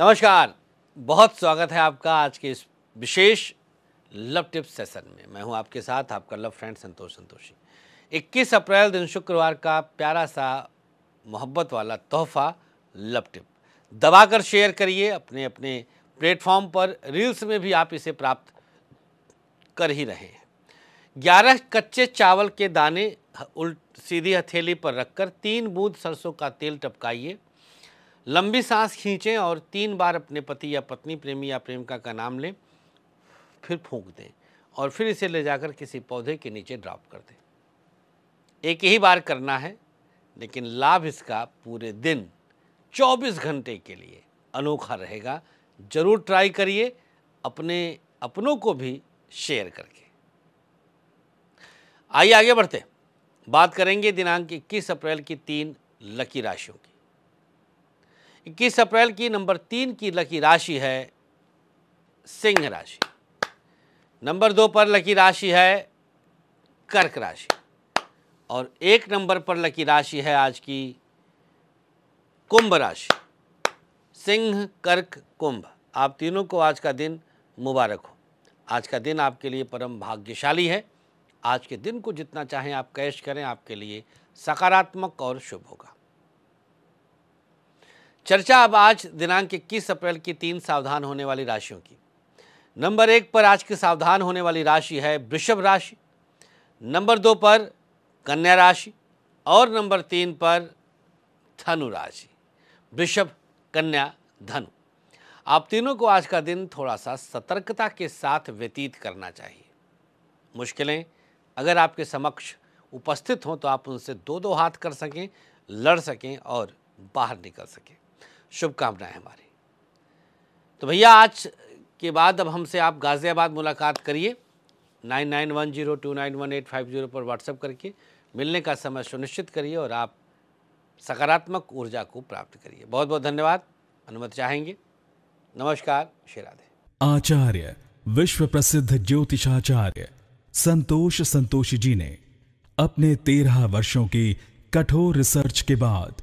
नमस्कार बहुत स्वागत है आपका आज के इस विशेष लव टिप्स सेशन में मैं हूं आपके साथ आपका लव फ्रेंड संतोष संतोषी 21 अप्रैल दिन शुक्रवार का प्यारा सा मोहब्बत वाला तोहफा लव टिप दबा कर शेयर करिए अपने अपने प्लेटफॉर्म पर रील्स में भी आप इसे प्राप्त कर ही रहे हैं ग्यारह कच्चे चावल के दाने उल्ट सीधी हथेली पर रखकर तीन बूंद सरसों का तेल टपकाइए लंबी सांस खींचें और तीन बार अपने पति या पत्नी प्रेमी या प्रेमिका का नाम लें फिर फूंक दें और फिर इसे ले जाकर किसी पौधे के नीचे ड्रॉप कर दें एक ही बार करना है लेकिन लाभ इसका पूरे दिन 24 घंटे के लिए अनोखा रहेगा ज़रूर ट्राई करिए अपने अपनों को भी शेयर करके आइए आगे बढ़ते बात करेंगे दिनांक इक्कीस अप्रैल की तीन लकी राशियों की इक्कीस अप्रैल की नंबर तीन की लकी राशि है सिंह राशि नंबर दो पर लकी राशि है कर्क राशि और एक नंबर पर लकी राशि है आज की कुंभ राशि सिंह कर्क कुंभ आप तीनों को आज का दिन मुबारक हो आज का दिन आपके लिए परम भाग्यशाली है आज के दिन को जितना चाहें आप कैश करें आपके लिए सकारात्मक और शुभ होगा चर्चा अब आज दिनांक इक्कीस अप्रैल की तीन सावधान होने वाली राशियों की नंबर एक पर आज की सावधान होने वाली राशि है वृषभ राशि नंबर दो पर कन्या राशि और नंबर तीन पर धनु राशि वृषभ कन्या धनु आप तीनों को आज का दिन थोड़ा सा सतर्कता के साथ व्यतीत करना चाहिए मुश्किलें अगर आपके समक्ष उपस्थित हों तो आप उनसे दो दो हाथ कर सकें लड़ सकें और बाहर निकल सकें शुभकामनाएं हमारी तो भैया आज के बाद अब हमसे आप गाज़ियाबाद मुलाकात करिए nine nine one zero two nine one eight five zero पर व्हाट्सएप करके मिलने का समय सुनिश्चित करिए और आप सकारात्मक ऊर्जा को प्राप्त करिए बहुत बहुत धन्यवाद अनुमति चाहेंगे नमस्कार शेराधे आचार्य विश्व प्रसिद्ध ज्योतिषाचार्य संतोष संतोषी जी ने अपने तेरह वर्षों की कठोर रिसर्च के बाद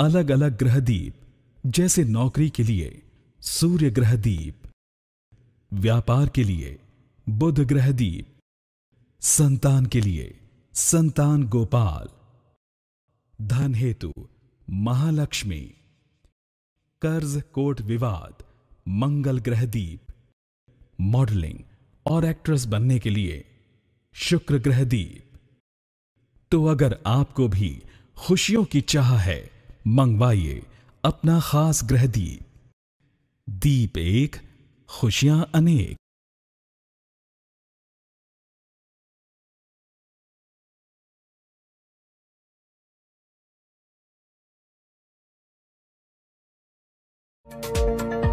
अलग अलग ग्रहदीप जैसे नौकरी के लिए सूर्य ग्रहदीप व्यापार के लिए बुध ग्रहदीप संतान के लिए संतान गोपाल धन हेतु महालक्ष्मी कर्ज कोट विवाद मंगल ग्रहदीप मॉडलिंग और एक्ट्रेस बनने के लिए शुक्र ग्रहदीप तो अगर आपको भी खुशियों की चाह है मंगवाइए अपना खास ग्रह दीप एक खुशियां अनेक thank you